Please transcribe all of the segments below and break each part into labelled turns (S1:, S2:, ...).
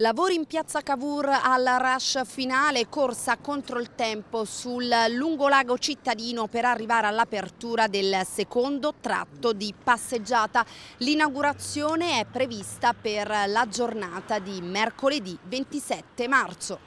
S1: Lavori in piazza Cavour alla rush finale, corsa contro il tempo sul lungolago cittadino per arrivare all'apertura del secondo tratto di passeggiata. L'inaugurazione è prevista per la giornata di mercoledì 27 marzo.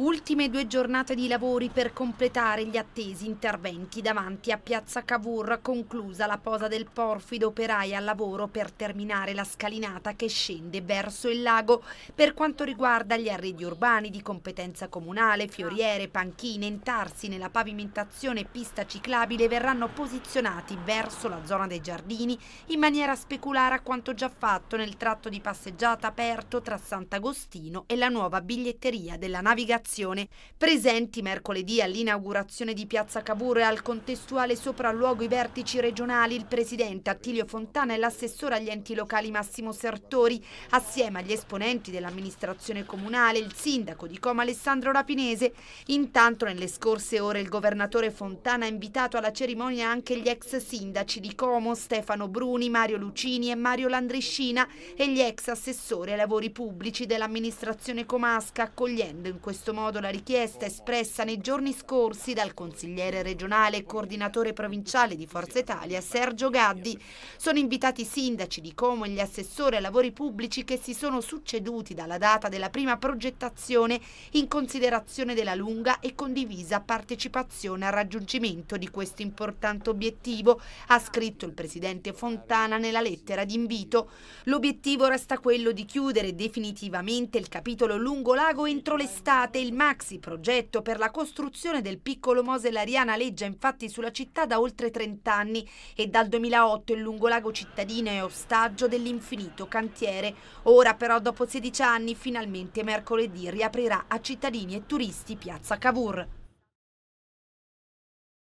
S1: Ultime due giornate di lavori per completare gli attesi interventi davanti a Piazza Cavour, conclusa la posa del porfido operai al lavoro per terminare la scalinata che scende verso il lago. Per quanto riguarda gli arredi urbani di competenza comunale, fioriere, panchine, intarsi nella pavimentazione e pista ciclabile verranno posizionati verso la zona dei giardini in maniera speculare a quanto già fatto nel tratto di passeggiata aperto tra Sant'Agostino e la nuova biglietteria della navigazione dell'azione. Presenti mercoledì all'inaugurazione di Piazza Cavour e al contestuale sopralluogo i vertici regionali, il presidente Attilio Fontana e l'assessore agli enti locali Massimo Sertori, assieme agli esponenti dell'amministrazione comunale, il sindaco di Coma Alessandro Rapinese. Intanto nelle scorse ore il governatore Fontana ha invitato alla cerimonia anche gli ex sindaci di Como, Stefano Bruni, Mario Lucini e Mario Landrescina e gli ex assessori ai lavori pubblici dell'amministrazione comasca, accogliendo in questo momento modo la richiesta espressa nei giorni scorsi dal consigliere regionale e coordinatore provinciale di Forza Italia Sergio Gaddi. Sono invitati i sindaci di Como e gli assessori ai lavori pubblici che si sono succeduti dalla data della prima progettazione in considerazione della lunga e condivisa partecipazione al raggiungimento di questo importante obiettivo, ha scritto il presidente Fontana nella lettera di invito. L'obiettivo resta quello di chiudere definitivamente il capitolo lungo lago entro l'estate e il maxi progetto per la costruzione del piccolo Moselariana legge infatti sulla città da oltre 30 anni e dal 2008 il lungolago cittadino è ostaggio dell'infinito cantiere. Ora però dopo 16 anni finalmente mercoledì riaprirà a cittadini e turisti Piazza Cavour.